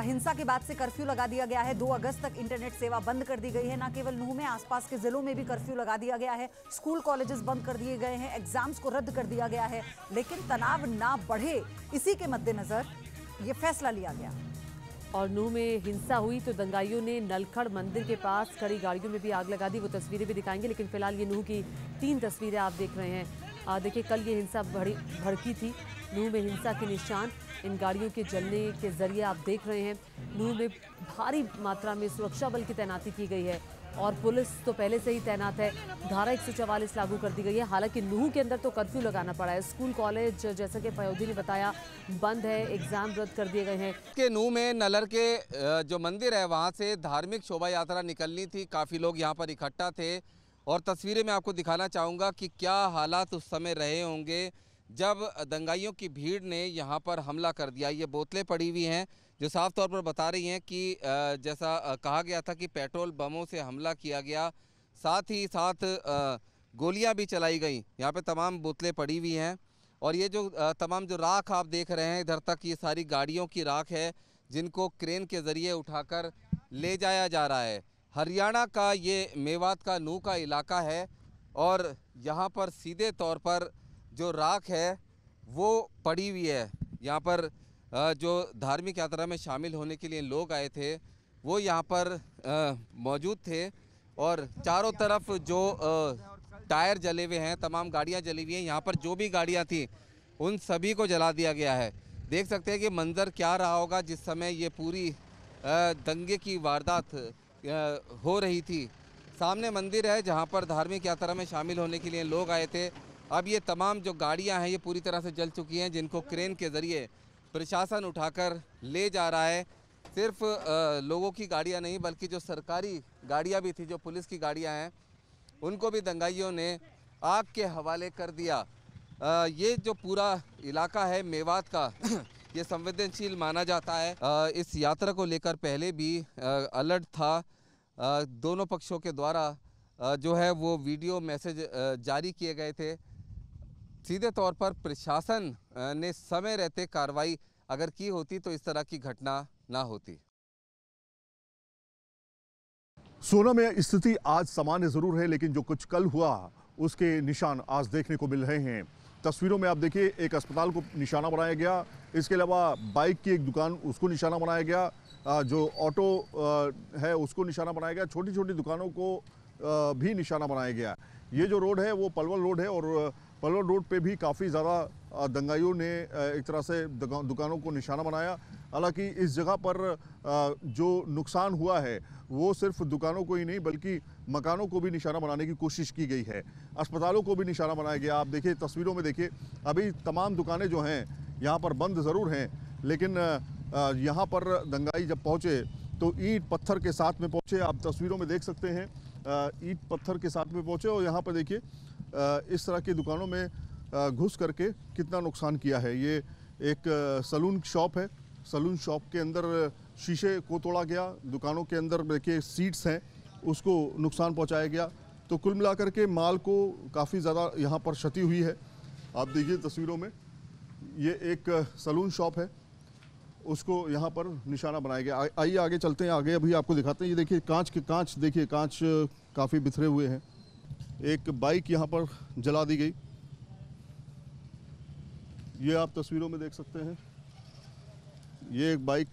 हिंसा के बाद से कर्फ्यू लगा दिया गया है 2 अगस्त तक इंटरनेट सेवा बंद कर दी गई है न केवल नूह में आसपास के जिलों में भी कर्फ्यू लगा दिया गया है स्कूल कॉलेजेस बंद कर दिए गए हैं एग्जाम्स को रद्द कर दिया गया है लेकिन तनाव ना बढ़े इसी के मद्देनजर ये फैसला लिया गया और नूह में हिंसा हुई तो दंगाइयों ने नलखड़ मंदिर के पास खड़ी गाड़ियों में भी आग लगा दी वो तस्वीरें भी दिखाएंगे लेकिन फिलहाल ये नूह की तीन तस्वीरें आप देख रहे हैं देखिए कल ये हिंसा भड़ी भड़की थी नूह में हिंसा के निशान इन गाड़ियों के जलने के जरिए आप देख रहे हैं नूह में भारी मात्रा में सुरक्षा बल की तैनाती की गई है और पुलिस तो पहले से ही तैनात है धारा एक लागू कर दी गई है हालांकि नूह के अंदर तो कर्फ्यू लगाना पड़ा है स्कूल कॉलेज जैसा कि फयोदी ने बताया बंद है एग्जाम रद्द कर दिए गए हैं के नूह में नलर के जो मंदिर है वहाँ से धार्मिक शोभा यात्रा निकलनी थी काफ़ी लोग यहाँ पर इकट्ठा थे और तस्वीरें मैं आपको दिखाना चाहूँगा कि क्या हालात उस समय रहे होंगे जब दंगाइयों की भीड़ ने यहाँ पर हमला कर दिया ये बोतलें पड़ी हुई हैं जो साफ तौर पर बता रही हैं कि जैसा कहा गया था कि पेट्रोल बमों से हमला किया गया साथ ही साथ गोलियां भी चलाई गई यहाँ पे तमाम बोतलें पड़ी हुई हैं और ये जो तमाम जो राख आप देख रहे हैं इधर तक ये सारी गाड़ियों की राख है जिनको क्रेन के ज़रिए उठाकर ले जाया जा रहा है हरियाणा का ये मेवात का नू का इलाका है और यहाँ पर सीधे तौर पर जो राख है वो पड़ी हुई है यहाँ पर जो धार्मिक यात्रा में शामिल होने के लिए लोग आए थे वो यहाँ पर मौजूद थे और चारों तरफ जो टायर जले हुए हैं तमाम गाड़ियाँ जली हुई हैं यहाँ पर जो भी गाड़ियाँ थी उन सभी को जला दिया गया है देख सकते हैं कि मंज़र क्या रहा होगा जिस समय ये पूरी दंगे की वारदात हो रही थी सामने मंदिर है जहाँ पर धार्मिक यात्रा में शामिल होने के लिए लोग आए थे अब ये तमाम जो गाड़ियाँ हैं ये पूरी तरह से जल चुकी हैं जिनको क्रेन के ज़रिए प्रशासन उठाकर ले जा रहा है सिर्फ लोगों की गाड़ियाँ नहीं बल्कि जो सरकारी गाड़ियाँ भी थी जो पुलिस की गाड़ियाँ हैं उनको भी दंगाइयों ने आग के हवाले कर दिया ये जो पूरा इलाका है मेवात का ये संवेदनशील माना जाता है इस यात्रा को लेकर पहले भी अलर्ट था दोनों पक्षों के द्वारा जो है वो वीडियो मैसेज जारी किए गए थे सीधे तौर पर प्रशासन ने समय रहते कार्रवाई अगर की होती तो इस तरह की घटना ना होती सोना में स्थिति आज सामान्य जरूर है लेकिन जो कुछ कल हुआ उसके निशान आज देखने को मिल रहे हैं तस्वीरों में आप देखिए एक अस्पताल को निशाना बनाया गया इसके अलावा बाइक की एक दुकान उसको निशाना बनाया गया जो ऑटो है उसको निशाना बनाया गया छोटी छोटी दुकानों को भी निशाना बनाया गया ये जो रोड है वो पलवल रोड है और पलवल रोड पे भी काफ़ी ज़्यादा दंगाइयों ने एक तरह से दुकानों को निशाना बनाया हालांकि इस जगह पर जो नुकसान हुआ है वो सिर्फ दुकानों को ही नहीं बल्कि मकानों को भी निशाना बनाने की कोशिश की गई है अस्पतालों को भी निशाना बनाया गया आप देखिए तस्वीरों में देखिए अभी तमाम दुकानें जो हैं यहाँ पर बंद ज़रूर हैं लेकिन यहाँ पर दंगाई जब पहुँचे तो ईंट पत्थर के साथ में पहुँचे आप तस्वीरों में देख सकते हैं ईट पत्थर के साथ में पहुँचे और यहाँ पर देखिए इस तरह की दुकानों में घुस करके कितना नुकसान किया है ये एक सलून शॉप है सलून शॉप के अंदर शीशे को तोड़ा गया दुकानों के अंदर देखिए सीट्स हैं उसको नुकसान पहुंचाया गया तो कुल मिलाकर के माल को काफ़ी ज़्यादा यहाँ पर क्षति हुई है आप देखिए तस्वीरों में ये एक सलून शॉप है उसको यहाँ पर निशाना बनाया गया आइए आगे चलते हैं आगे अभी आपको दिखाते हैं ये देखिए कांच के कांच देखिए कांच काफ़ी बिथरे हुए हैं एक बाइक यहाँ पर जला दी गई ये आप तस्वीरों में देख सकते हैं ये एक बाइक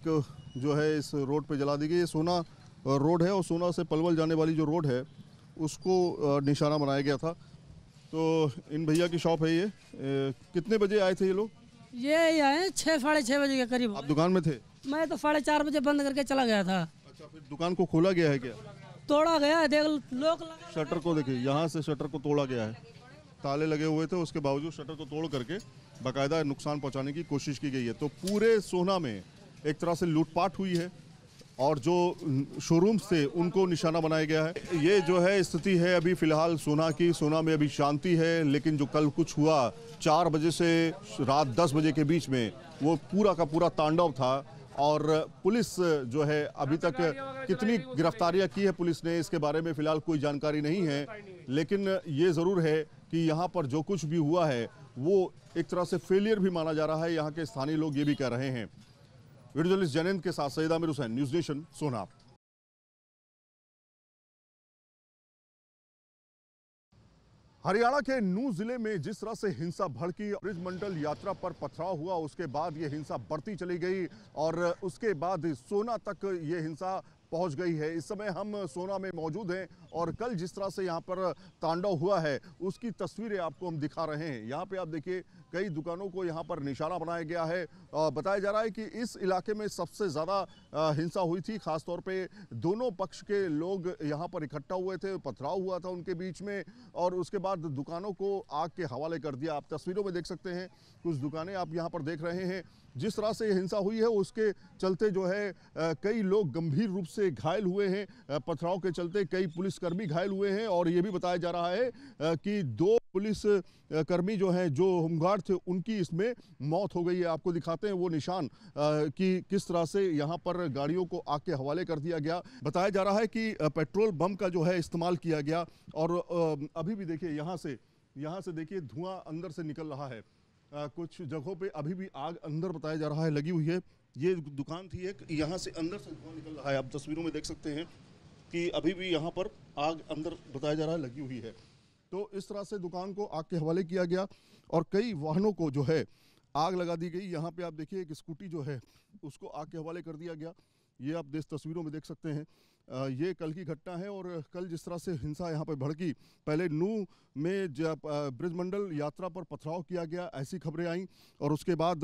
जो है इस रोड पे जला दी गई ये सोना रोड है और सोना से पलवल जाने वाली जो रोड है उसको निशाना बनाया गया था तो इन भैया की शॉप है ये कितने बजे आए थे ये लोग ये आए छः साढ़े छः बजे के करीब आप दुकान में थे मैं तो साढ़े चार बजे बंद करके चला गया था अच्छा फिर दुकान को खोला गया है क्या तोड़ा गया है देख लोग शटर को देखिए यहाँ से शटर को तोड़ा गया है ताले लगे हुए थे उसके बावजूद शटर को तोड़ करके बाकायदा नुकसान पहुंचाने की कोशिश की गई है तो पूरे सोना में एक तरह से लूटपाट हुई है और जो शोरूम्स थे उनको निशाना बनाया गया है ये जो है स्थिति है अभी फिलहाल सोना की सोना में अभी शांति है लेकिन जो कल कुछ हुआ चार बजे से रात दस बजे के बीच में वो पूरा का पूरा तांडव था और पुलिस जो है अभी तक कितनी गिरफ्तारियां की है पुलिस ने इसके बारे में फिलहाल कोई जानकारी नहीं है लेकिन ये ज़रूर है कि यहाँ पर जो कुछ भी हुआ है वो एक तरह से फेलियर भी माना जा रहा है यहाँ के स्थानीय लोग ये भी कह रहे हैं वीडियो जर्नलिस्ट जैनेन्द्र के साथ सईद आमिर हुसैन न्यूज नेशन सोना हरियाणा के नू जिले में जिस तरह से हिंसा भड़की ब्रिज मंडल यात्रा पर पथराव हुआ उसके बाद ये हिंसा बढ़ती चली गई और उसके बाद सोना तक ये हिंसा पहुंच गई है इस समय हम सोना में मौजूद हैं और कल जिस तरह से यहाँ पर तांडव हुआ है उसकी तस्वीरें आपको हम दिखा रहे हैं यहाँ पे आप देखिए कई दुकानों को यहाँ पर निशाना बनाया गया है बताया जा रहा है कि इस इलाके में सबसे ज़्यादा हिंसा हुई थी खासतौर पे दोनों पक्ष के लोग यहाँ पर इकट्ठा हुए थे पथराव हुआ था उनके बीच में और उसके बाद दुकानों को आग के हवाले कर दिया आप तस्वीरों में देख सकते हैं कुछ दुकानें आप यहाँ पर देख रहे हैं जिस तरह से हिंसा हुई है उसके चलते जो है कई लोग गंभीर रूप से घायल हुए हैं पथराव के चलते कई पुलिसकर्मी घायल हुए हैं और ये भी बताया जा रहा है कि दो पुलिस कर्मी जो हैं जो होमगार्ड थे उनकी इसमें मौत हो गई है आपको दिखाते हैं वो निशान कि किस तरह से यहाँ पर गाड़ियों को आग के हवाले कर दिया गया बताया जा रहा है कि पेट्रोल बम का जो है इस्तेमाल किया गया और अभी भी देखिए यहाँ से यहाँ से देखिए धुआं अंदर से निकल रहा है कुछ जगहों पे अभी भी आग अंदर बताया जा रहा है लगी हुई है ये दुकान थी एक यहाँ से अंदर से धुआं निकल रहा है आप तस्वीरों में देख सकते हैं कि अभी भी यहाँ पर आग अंदर बताया जा रहा है लगी हुई है तो इस तरह से दुकान को आग के हवाले किया गया और कई वाहनों को जो है आग लगा दी गई यहाँ पे आप देखिए एक स्कूटी जो है उसको आग के हवाले कर दिया गया ये आप देश तस्वीरों में देख सकते हैं ये कल की घटना है और कल जिस तरह से हिंसा यहाँ पर भड़की पहले नू में जब ब्रिजमंडल यात्रा पर पथराव किया गया ऐसी खबरें आई और उसके बाद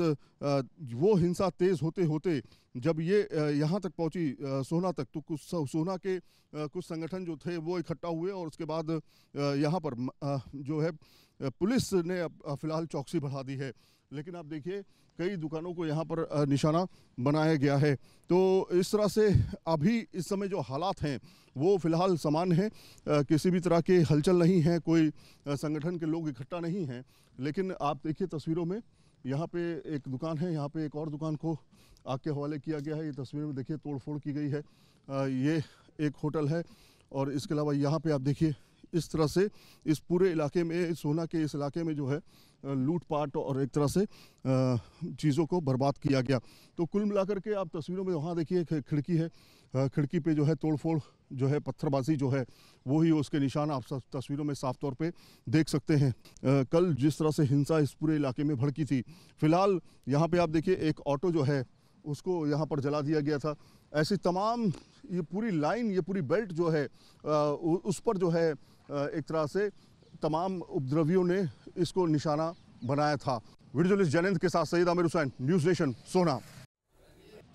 वो हिंसा तेज़ होते होते जब ये यहाँ तक पहुँची सोना तक तो कुछ सोना के कुछ संगठन जो थे वो इकट्ठा हुए और उसके बाद यहाँ पर जो है पुलिस ने फिलहाल चौकसी बढ़ा दी है लेकिन आप देखिए कई दुकानों को यहाँ पर निशाना बनाया गया है तो इस तरह से अभी इस समय जो हालात हैं वो फ़िलहाल समान हैं किसी भी तरह के हलचल नहीं है कोई संगठन के लोग इकट्ठा नहीं हैं लेकिन आप देखिए तस्वीरों में यहाँ पे एक दुकान है यहाँ पे एक और दुकान को आग के हवाले किया गया है ये तस्वीर में देखिए तोड़फोड़ की गई है ये एक होटल है और इसके अलावा यहाँ पे आप देखिए इस तरह से इस पूरे इलाके में सोना के इस इलाके में जो है लूटपाट और एक तरह से चीज़ों को बर्बाद किया गया तो कुल मिलाकर के आप तस्वीरों में वहाँ देखिए खिड़की है खिड़की पे जो है तोड़फोड़ जो है पत्थरबाजी जो है वो ही उसके निशान आप सब तस्वीरों में साफ तौर पे देख सकते हैं आ, कल जिस तरह से हिंसा इस पूरे इलाके में भड़की थी फिलहाल यहाँ पे आप देखिए एक ऑटो जो है उसको यहाँ पर जला दिया गया था ऐसी तमाम ये पूरी लाइन ये पूरी बेल्ट जो है आ, उस पर जो है एक तरह से तमाम उपद्रवियों ने इसको निशाना बनाया था वीडियो जैनंद के साथ सईद आमिर हुसैन न्यूज नेशन सोना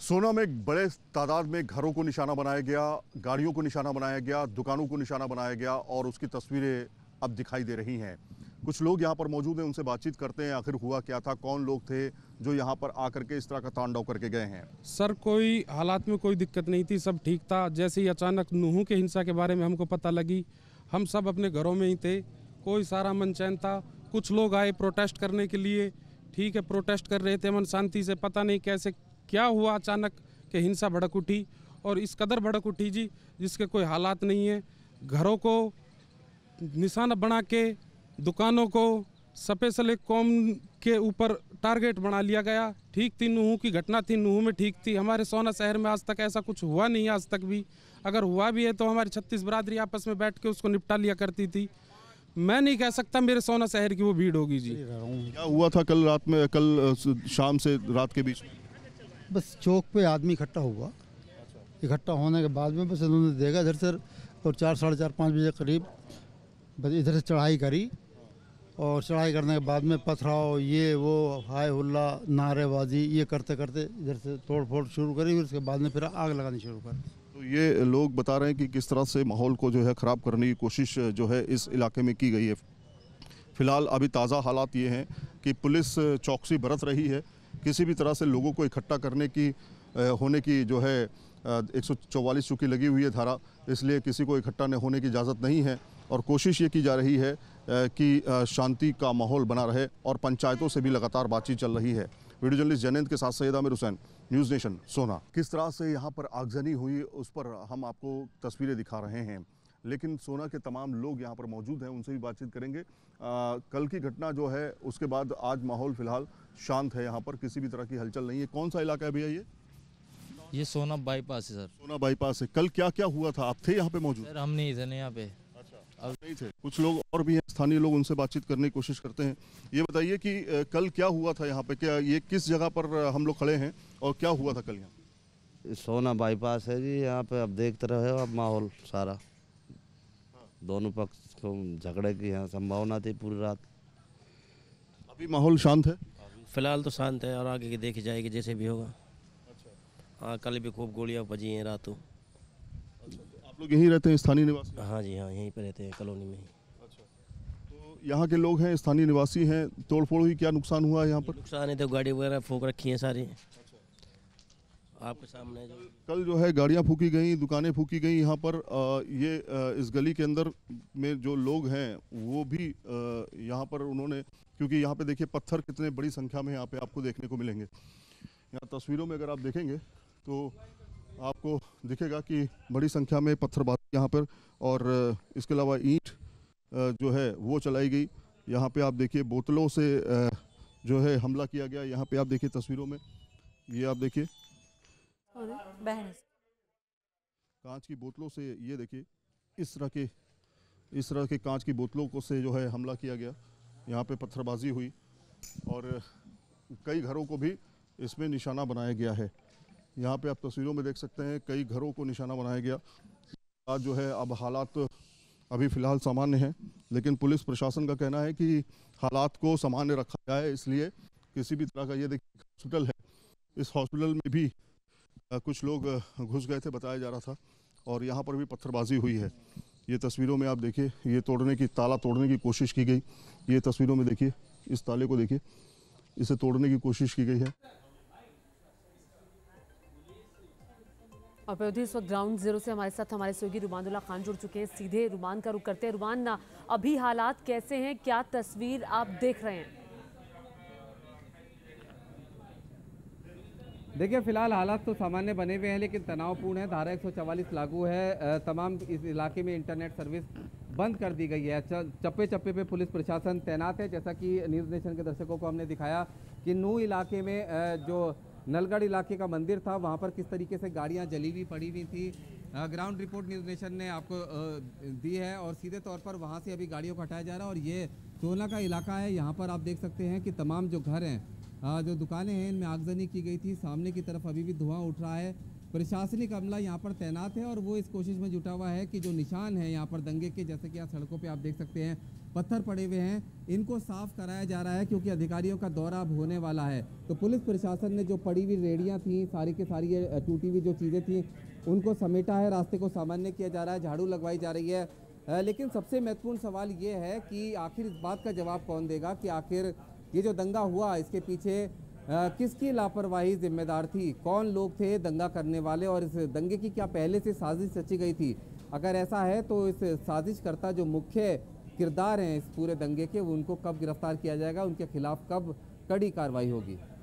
सोना में बड़े तादाद में घरों को निशाना बनाया गया गाड़ियों को निशाना बनाया गया दुकानों को निशाना बनाया गया और उसकी तस्वीरें अब दिखाई दे रही हैं कुछ लोग यहाँ पर मौजूद हैं उनसे बातचीत करते हैं आखिर हुआ क्या था कौन लोग थे जो यहाँ पर आकर के इस तरह का तांडव करके गए हैं सर कोई हालात में कोई दिक्कत नहीं थी सब ठीक था जैसे ही अचानक नूह के हिंसा के बारे में हमको पता लगी हम सब अपने घरों में ही थे कोई सारा मन चैन था कुछ लोग आए प्रोटेस्ट करने के लिए ठीक है प्रोटेस्ट कर रहे थे मन शांति से पता नहीं कैसे क्या हुआ अचानक कि हिंसा भड़क उठी और इस कदर भड़क उठी जी जिसके कोई हालात नहीं है घरों को निशाना बना के दुकानों को स्पेशल एक कौम के ऊपर टारगेट बना लिया गया ठीक थी नूह की घटना थी नूह में ठीक थी हमारे सोना शहर में आज तक ऐसा कुछ हुआ नहीं आज तक भी अगर हुआ भी है तो हमारी छत्तीस बरादरी आपस में बैठ के उसको निपटा लिया करती थी मैं नहीं कह सकता मेरे सोना शहर की वो भीड़ होगी जी क्या हुआ था कल रात में कल शाम से रात के बीच बस चौक पे आदमी इकट्ठा हुआ इकट्ठा होने के बाद में बस इन्होंने देखा इधर से और चार साढ़े चार पाँच बजे करीब बस इधर से चढ़ाई करी और चढ़ाई करने के बाद में पथराव ये वो हाय हुल्ला नारेबाजी ये करते करते इधर से तोड़ फोड़ शुरू करी फिर उसके बाद में फिर आग लगानी शुरू कर दी तो ये लोग बता रहे हैं कि किस तरह से माहौल को जो है ख़राब करने की कोशिश जो है इस इलाके में की गई है फिलहाल अभी ताज़ा हालात ये हैं कि पुलिस चौकसी बरत रही है किसी भी तरह से लोगों को इकट्ठा करने की होने की जो है एक चूँकि लगी हुई है धारा इसलिए किसी को इकट्ठा होने की इजाज़त नहीं है और कोशिश ये की जा रही है कि शांति का माहौल बना रहे और पंचायतों से भी लगातार बातचीत चल रही है वीडियो जर्नलिस्ट जैनंद के साथ सैयद आमिर हुसैन न्यूज़ नेशन सोना किस तरह से यहाँ पर आगजनी हुई उस पर हम आपको तस्वीरें दिखा रहे हैं लेकिन सोना के तमाम लोग यहाँ पर मौजूद हैं उनसे भी बातचीत करेंगे आ, कल की घटना जो है उसके बाद आज माहौल फिलहाल शांत है यहाँ पर किसी भी तरह की हलचल नहीं है कौन सा इलाका है भैया ये ये सोना बाईपास है सर सोना बाईपास है कल क्या क्या हुआ था आप थे यहाँ पे मौजूद सर हम नहीं थे यहाँ पे अच्छा अब नहीं थे कुछ लोग और भी हैं स्थानीय लोग उनसे बातचीत करने की कोशिश करते हैं ये बताइए कि कल क्या हुआ था यहाँ पे क्या ये किस जगह पर हम लोग खड़े हैं और क्या हुआ था कल यहाँ सोना बाईपास है जी यहाँ पे आप देखते रहे हो अब माहौल सारा दोनों पक्ष को झगड़े की यहाँ संभावना थी पूरी रात अभी माहौल शांत है फिलहाल तो शांत है और आगे की देखी जाएगी जैसे भी होगा हाँ कल भी खूब गोलियाँ बजी हैं रातों आप लोग यहीं रहते हैं स्थानीय निवासी हाँ जी हाँ यहीं पर रहते हैं कॉलोनी में ही अच्छा। तो यहाँ के लोग हैं स्थानीय निवासी हैं तोड़ फोड़ हुई क्या नुकसान हुआ है यहाँ पर नुकसान है तो गाड़ी वगैरह फूक रखी हैं सारी आपके सामने जो कल जो है गाड़ियाँ फूकी गई दुकानें फूकी गई यहाँ पर आ, ये आ, इस गली के अंदर में जो लोग हैं वो भी यहाँ पर उन्होंने क्योंकि यहाँ पे देखिए पत्थर कितने बड़ी संख्या में यहाँ पे आपको देखने को मिलेंगे यहाँ तस्वीरों में अगर आप देखेंगे तो आपको दिखेगा कि बड़ी संख्या में पत्थरबाजी यहाँ पर और इसके अलावा ईंट जो है वो चलाई गई यहाँ पे आप देखिए बोतलों से जो है हमला किया गया यहाँ पे आप देखिए तस्वीरों में ये आप देखिए कांच की बोतलों से ये देखिए इस तरह के इस तरह के कांच की बोतलों को से जो है हमला किया गया यहाँ पे पत्थरबाजी हुई और कई घरों को भी इसमें निशाना बनाया गया है यहाँ पे आप तस्वीरों में देख सकते हैं कई घरों को निशाना बनाया गया आज जो है अब हालात अभी फ़िलहाल सामान्य हैं लेकिन पुलिस प्रशासन का कहना है कि हालात को सामान्य रखा जाए इसलिए किसी भी तरह का ये देखिए हॉस्पिटल है इस हॉस्पिटल में भी कुछ लोग घुस गए थे बताया जा रहा था और यहाँ पर भी पत्थरबाजी हुई है ये तस्वीरों में आप देखिए ये तोड़ने की ताला तोड़ने की कोशिश की गई ये तस्वीरों में देखिए इस ताले को देखिए इसे तोड़ने की कोशिश की गई है और प्रयोधी इस वक्त ग्राउंड जीरो से हमारे साथ हमारे सहयोगी रुमानुल्ला खान जुड़ चुके हैं सीधे रुमान का रुख करते हैं रुमान ना अभी हालात कैसे हैं क्या तस्वीर आप देख रहे हैं देखिए फिलहाल हालात तो सामान्य बने हुए हैं लेकिन तनावपूर्ण है धारा 144 लागू है तमाम इस इलाके में इंटरनेट सर्विस बंद कर दी गई है चप्पे चप्पे पे पुलिस प्रशासन तैनात है जैसा कि न्यूज़ नेशन के दर्शकों को हमने दिखाया कि नू इलाके में जो नलगढ़ इलाके का मंदिर था वहाँ पर किस तरीके से गाड़ियाँ जली हुई पड़ी हुई थी ग्राउंड रिपोर्ट न्यूज़ नेशन ने आपको दी है और सीधे तौर पर वहाँ से अभी गाड़ियों को हटाया जा रहा है और ये टोला का इलाका है यहाँ पर आप देख सकते हैं कि तमाम जो घर हैं जो दुकानें हैं इनमें आगजनी की गई थी सामने की तरफ अभी भी धुआं उठ रहा है प्रशासनिक अमला यहाँ पर तैनात है और वो इस कोशिश में जुटा हुआ है कि जो निशान है यहाँ पर दंगे के जैसे कि आप सड़कों पे आप देख सकते हैं पत्थर पड़े हुए हैं इनको साफ कराया जा रहा है क्योंकि अधिकारियों का दौरा अब होने वाला है तो पुलिस प्रशासन ने जो पड़ी हुई रेडियाँ थी सारी के सारी टूटी हुई जो चीज़ें थी उनको समेटा है रास्ते को सामान्य किया जा रहा है झाड़ू लगवाई जा रही है लेकिन सबसे महत्वपूर्ण सवाल ये है कि आखिर इस बात का जवाब कौन देगा कि आखिर ये जो दंगा हुआ इसके पीछे किसकी लापरवाही जिम्मेदार थी कौन लोग थे दंगा करने वाले और इस दंगे की क्या पहले से साजिश रची गई थी अगर ऐसा है तो इस साजिशकर्ता जो मुख्य किरदार हैं इस पूरे दंगे के उनको कब गिरफ्तार किया जाएगा उनके खिलाफ कब कड़ी कार्रवाई होगी